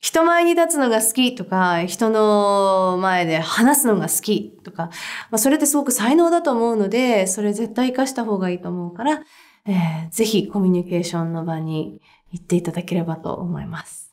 人前に立つのが好きとか、人の前で話すのが好きとか、まあ、それってすごく才能だと思うので、それ絶対活かした方がいいと思うから、えー、ぜひコミュニケーションの場に行っていただければと思います。